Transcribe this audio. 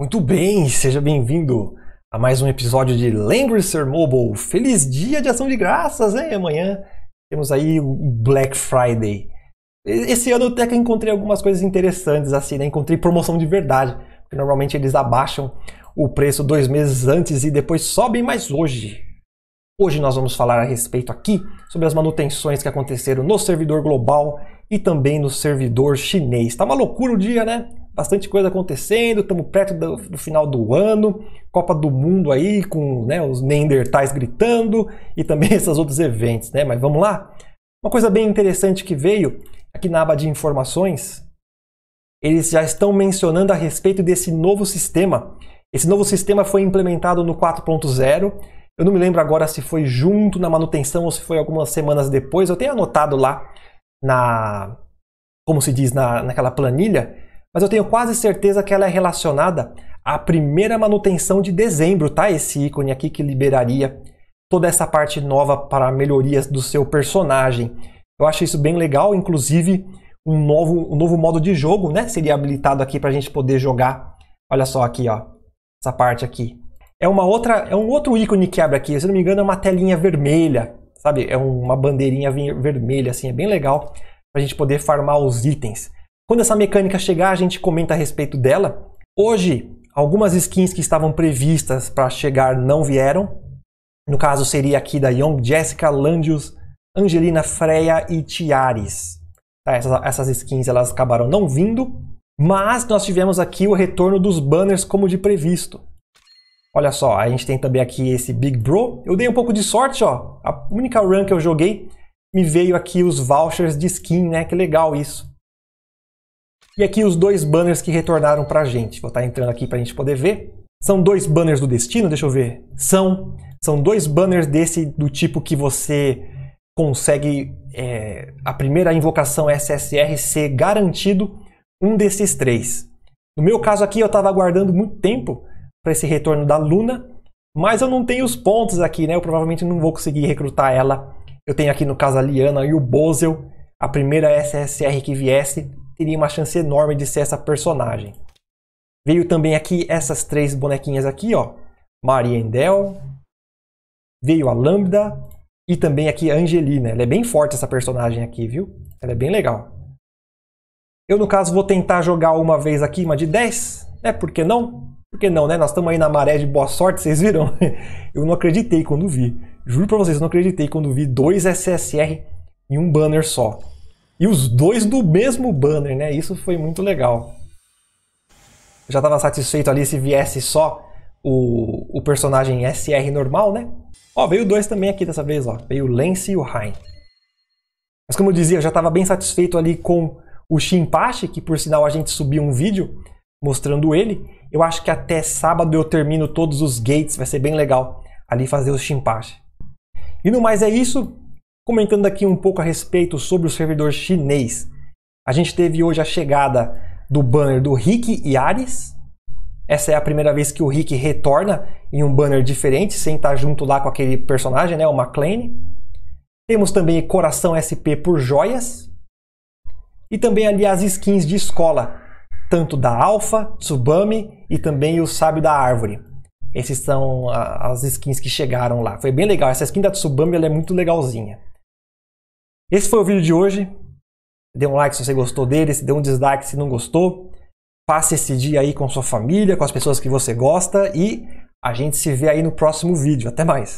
Muito bem, seja bem-vindo a mais um episódio de Languager Mobile. Feliz dia de ação de graças, hein? Né? Amanhã temos aí o Black Friday. Esse ano eu até que encontrei algumas coisas interessantes, assim, né? Encontrei promoção de verdade, porque normalmente eles abaixam o preço dois meses antes e depois sobem, mas hoje. Hoje nós vamos falar a respeito aqui sobre as manutenções que aconteceram no servidor global e também no servidor chinês. Tá uma loucura o dia, né? bastante coisa acontecendo, estamos perto do, do, final do ano, Copa do Mundo aí, com né, os Neandertais gritando e também esses outros eventos, né? Mas vamos lá? Uma coisa bem interessante que veio aqui na aba de informações, eles já estão mencionando a respeito desse novo sistema. Esse novo sistema foi implementado no 4.0. Eu não me lembro agora se foi junto na manutenção ou se foi algumas semanas depois. Eu tenho anotado lá na, como se diz na, naquela planilha, mas eu tenho quase certeza que ela é relacionada à primeira manutenção de dezembro, tá? Esse ícone aqui que liberaria toda essa parte nova para melhorias do seu personagem. Eu acho isso bem legal, inclusive um novo, um novo modo de jogo, né? Seria habilitado aqui para a gente poder jogar. Olha só aqui, ó, essa parte aqui. É uma outra, é um outro ícone que abre aqui. Se não me engano, é uma telinha vermelha, sabe? É uma bandeirinha vermelha, assim, é bem legal para a gente poder farmar os itens. Quando essa mecânica chegar, a gente comenta a respeito dela. Hoje, algumas skins que estavam previstas para chegar não vieram. No caso, seria aqui da Young Jessica, Landius, Angelina Freya e Tiaris. Tá, essas, essas skins elas acabaram não vindo, mas nós tivemos aqui o retorno dos banners como de previsto. Olha só, a gente tem também aqui esse Big Bro. Eu dei um pouco de sorte, ó. A única run que eu joguei me veio aqui os vouchers de skin, né? Que legal isso. E aqui os dois banners que retornaram para a gente. Vou estar tá entrando aqui para a gente poder ver. São dois banners do destino, deixa eu ver. São, são dois banners desse do tipo que você consegue é, a primeira invocação SSR ser garantido um desses três. No meu caso aqui eu estava aguardando muito tempo para esse retorno da Luna, mas eu não tenho os pontos aqui, né? Eu provavelmente não vou conseguir recrutar ela. Eu tenho aqui no caso a Liana e o Bozel. A primeira SSR que viesse teria uma chance enorme de ser essa personagem. Veio também aqui essas três bonequinhas aqui, ó. Mariendel, veio a Lambda e também aqui a Angelina. Ela é bem forte essa personagem aqui, viu? Ela é bem legal. Eu, no caso, vou tentar jogar uma vez aqui, uma de 10, né? Por que não? Por que não, né? Nós estamos aí na maré de boa sorte, vocês viram? eu não acreditei quando vi. Juro pra vocês, eu não acreditei quando vi dois SSR em um banner só. E os dois do mesmo banner, né? Isso foi muito legal. Eu já estava satisfeito ali se viesse só o, o personagem SR normal, né? Ó, veio dois também aqui dessa vez, ó. Veio o Lance e o Hein. Mas como eu dizia, eu já estava bem satisfeito ali com o Shinpachi, que por sinal a gente subiu um vídeo mostrando ele. Eu acho que até sábado eu termino todos os gates, vai ser bem legal ali fazer o Shinpachi. E no mais é isso comentando aqui um pouco a respeito sobre o servidor chinês. A gente teve hoje a chegada do banner do Rick e Ares. Essa é a primeira vez que o Rick retorna em um banner diferente, sem estar junto lá com aquele personagem, né, o McLean. Temos também Coração SP por joias. E também ali as skins de escola, tanto da Alpha, Tsubame e também o Sábio da Árvore. Esses são as skins que chegaram lá. Foi bem legal. Essa skin da ela é muito legalzinha. Esse foi o vídeo de hoje. Dê um like se você gostou dele, dê um dislike se não gostou. Passe esse dia aí com sua família, com as pessoas que você gosta e a gente se vê aí no próximo vídeo. Até mais!